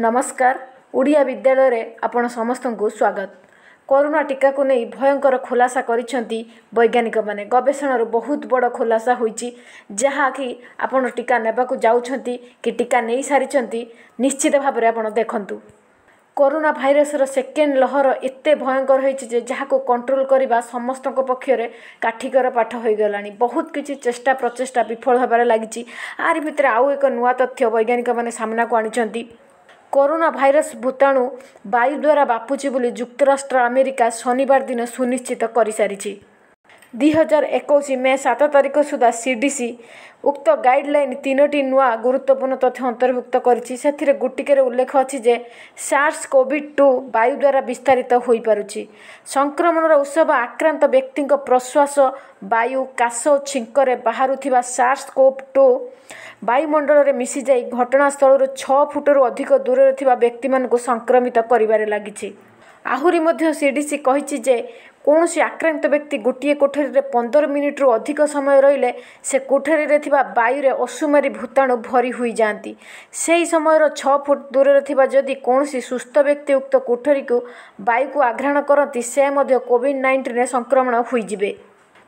ନମସ୍କାର ଓଡ଼ିଆ ବିଦ୍ୟାଳୟରେ ଆପଣ ସମସ୍ତଙ୍କୁ ସ୍ୱାଗତ କରୋନା ଟୀକାକୁ ନେଇ ଭୟଙ୍କର ଖୁଲାସା କରିଛନ୍ତି ବୈଜ୍ଞାନିକମାନେ ଗବେଷଣାରୁ ବହୁତ ବଡ଼ ଖୁଲାସା ହୋଇଛି ଯାହାକି ଆପଣ ଟୀକା ନେବାକୁ ଯାଉଛନ୍ତି କି ଟୀକା ନେଇସାରିଛନ୍ତି ନିଶ୍ଚିତ ଭାବରେ ଆପଣ ଦେଖନ୍ତୁ କରୋନା ଭାଇରସର ସେକେଣ୍ଡ ଲହର ଏତେ ଭୟଙ୍କର ହୋଇଛି ଯେ ଯାହାକୁ କଣ୍ଟ୍ରୋଲ କରିବା ସମସ୍ତଙ୍କ ପକ୍ଷରେ କାଠିକର ପାଠ ହୋଇଗଲାଣି ବହୁତ କିଛି ଚେଷ୍ଟା ପ୍ରଚେଷ୍ଟା ବିଫଳ ହେବାରେ ଲାଗିଛି ଆରି ଭିତରେ ଆଉ ଏକ ନୂଆ ତଥ୍ୟ ବୈଜ୍ଞାନିକମାନେ ସାମ୍ନାକୁ ଆଣିଛନ୍ତି କରୋନା ଭାଇରସ୍ ଭୂତାଣୁ ବାୟୁ ଦ୍ୱାରା ବ୍ୟାପୁଛି ବୋଲି ଯୁକ୍ତରାଷ୍ଟ୍ର ଆମେରିକା ଶନିବାର ଦିନ ସୁନିଶ୍ଚିତ କରିସାରିଛି ହଜାର ଏକୋଇଶ ମେ ସାତ ତାରିଖ ସୁଦ୍ଧା ସି ଡି ସି ଉକ୍ତ ଗାଇଡ଼ଲାଇନ୍ ତିନୋଟି ନୂଆ ଗୁରୁତ୍ୱପୂର୍ଣ୍ଣ ତଥ୍ୟ ଅନ୍ତର୍ଭୁକ୍ତ କରିଛି ସେଥିରେ ଗୋଟିକରେ ଉଲ୍ଲେଖ ଅଛି ଯେ ସାର୍ସ କୋଭିଡ଼ ଟୁ ବାୟୁ ଦ୍ୱାରା ବିସ୍ତାରିତ ହୋଇପାରୁଛି ସଂକ୍ରମଣର ଉତ୍ସବ ଆକ୍ରାନ୍ତ ବ୍ୟକ୍ତିଙ୍କ ପ୍ରଶ୍ୱାସ ବାୟୁ କାଶ ଓ ଛିଙ୍କରେ ବାହାରୁଥିବା ସାର୍ସ କୋପ୍ ଟୁ ବାୟୁମଣ୍ଡଳରେ ମିଶିଯାଇ ଘଟଣାସ୍ଥଳରୁ ଛଅ ଫୁଟରୁ ଅଧିକ ଦୂରରେ ଥିବା ବ୍ୟକ୍ତିମାନଙ୍କୁ ସଂକ୍ରମିତ କରିବାରେ ଲାଗିଛି ଆହୁରି ମଧ୍ୟ ସି ଡି ସି କହିଛି ଯେ କୌଣସି ଆକ୍ରାନ୍ତ ବ୍ୟକ୍ତି ଗୋଟିଏ କୋଠରୀରେ ପନ୍ଦର ମିନିଟ୍ରୁ ଅଧିକ ସମୟ ରହିଲେ ସେ କୋଠରୀରେ ଥିବା ବାୟୁରେ ଅସୁମାରି ଭୂତାଣୁ ଭରି ହୋଇଯାଆନ୍ତି ସେହି ସମୟର ଛଅ ଫୁଟ ଦୂରରେ ଥିବା ଯଦି କୌଣସି ସୁସ୍ଥ ବ୍ୟକ୍ତି ଉକ୍ତ କୋଠରୀକୁ ବାୟୁକୁ ଆଘ୍ରାଣ କରନ୍ତି ସେ ମଧ୍ୟ କୋଭିଡ଼୍ ନାଇଣ୍ଟିନ୍ରେ ସଂକ୍ରମଣ ହୋଇଯିବେ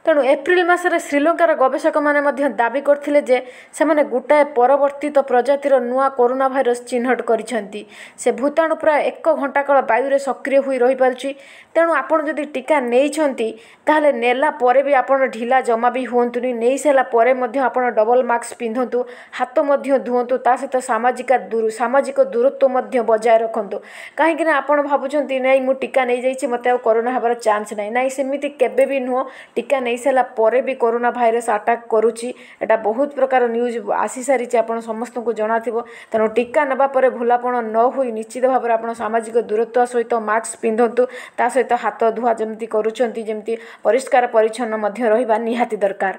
ତେଣୁ ଏପ୍ରିଲ ମାସରେ ଶ୍ରୀଲଙ୍କାର ଗବେଷକମାନେ ମଧ୍ୟ ଦାବି କରିଥିଲେ ଯେ ସେମାନେ ଗୋଟାଏ ପରବର୍ତ୍ତୀତ ପ୍ରଜାତିର ନୂଆ କରୋନା ଭାଇରସ୍ ଚିହ୍ନଟ କରିଛନ୍ତି ସେ ଭୂତାଣୁ ପ୍ରାୟ ଏକ ଘଣ୍ଟା କାଳ ବାୟୁରେ ସକ୍ରିୟ ହୋଇ ରହିପାରୁଛି ତେଣୁ ଆପଣ ଯଦି ଟୀକା ନେଇଛନ୍ତି ତାହେଲେ ନେଲା ପରେ ବି ଆପଣ ଢିଲା ଜମା ବି ହୁଅନ୍ତୁନି ନେଇସାରିଲା ପରେ ମଧ୍ୟ ଆପଣ ଡବଲ ମାସ୍କ ପିନ୍ଧନ୍ତୁ ହାତ ମଧ୍ୟ ଧୁଅନ୍ତୁ ତା ସହିତ ସାମାଜିକ ଦୂର ସାମାଜିକ ଦୂରତ୍ୱ ମଧ୍ୟ ବଜାୟ ରଖନ୍ତୁ କାହିଁକି ନା ଆପଣ ଭାବୁଛନ୍ତି ନାଇଁ ମୁଁ ଟୀକା ନେଇଯାଇଛି ମୋତେ ଆଉ କରୋନା ହେବାର ଚାନ୍ସ ନାହିଁ ନାଇଁ ସେମିତି କେବେ ବି ନୁହଁ ଟୀକା ନେଇ ହେଇସାରିଲା ପରେ ବି କରୋନା ଭାଇରସ୍ ଆଟାକ୍ କରୁଛି ଏଇଟା ବହୁତ ପ୍ରକାର ନ୍ୟୁଜ୍ ଆସିସାରିଛି ଆପଣ ସମସ୍ତଙ୍କୁ ଜଣାଥିବ ତେଣୁ ଟୀକା ନେବା ପରେ ଭୁଲାପଣ ନ ହୋଇ ନିଶ୍ଚିତ ଭାବରେ ଆପଣ ସାମାଜିକ ଦୂରତ୍ୱ ସହିତ ମାସ୍କ ପିନ୍ଧନ୍ତୁ ତା ସହିତ ହାତ ଧୁଆ ଯେମିତି କରୁଛନ୍ତି ଯେମିତି ପରିଷ୍କାର ପରିଚ୍ଛନ୍ନ ମଧ୍ୟ ରହିବା ନିହାତି ଦରକାର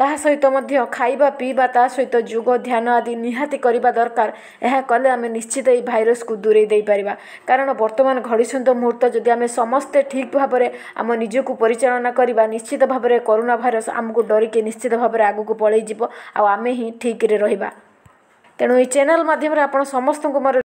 ତାହା ସହିତ ମଧ୍ୟ ଖାଇବା ପିଇବା ତା ସହିତ ଯୋଗ ଧ୍ୟାନ ଆଦି ନିହାତି କରିବା ଦରକାର ଏହା କଲେ ଆମେ ନିଶ୍ଚିତ ଏହି ଭାଇରସ୍କୁ ଦୂରେଇ ଦେଇପାରିବା କାରଣ ବର୍ତ୍ତମାନ ଘଡ଼ିସନ୍ଧ ମୁହୂର୍ତ୍ତ ଯଦି ଆମେ ସମସ୍ତେ ଠିକ୍ ଭାବରେ ଆମ ନିଜକୁ ପରିଚାଳନା କରିବା ନିଶ୍ଚିତ ଭାବରେ କରୋନା ଭାଇରସ୍ ଆମକୁ ଡରିକି ନିଶ୍ଚିତ ଭାବରେ ଆଗକୁ ପଳାଇଯିବ ଆଉ ଆମେ ହିଁ ଠିକ୍ରେ ରହିବା ତେଣୁ ଏହି ଚ୍ୟାନେଲ୍ ମାଧ୍ୟମରେ ଆପଣ ସମସ୍ତଙ୍କୁ ମୋର